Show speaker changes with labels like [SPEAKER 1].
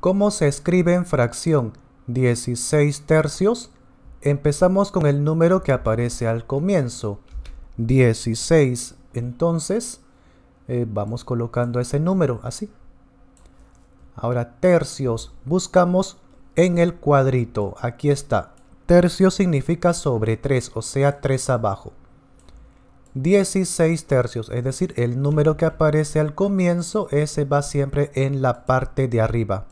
[SPEAKER 1] ¿Cómo se escribe en fracción 16 tercios? Empezamos con el número que aparece al comienzo. 16. Entonces, eh, vamos colocando ese número así. Ahora, tercios. Buscamos en el cuadrito. Aquí está. Tercio significa sobre 3, o sea, 3 abajo. 16 tercios, es decir, el número que aparece al comienzo, ese va siempre en la parte de arriba.